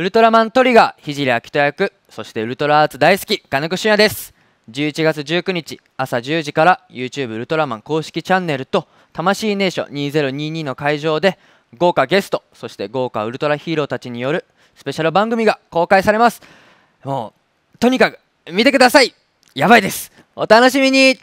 ウルトラマントリガー、ひじりあきと役、そしてウルトラアーツ大好き、金子俊也です。11月19日朝10時から YouTube ウルトラマン公式チャンネルと魂ネーション2022の会場で豪華ゲスト、そして豪華ウルトラヒーローたちによるスペシャル番組が公開されます。もう、とにかく見てくださいやばいですお楽しみに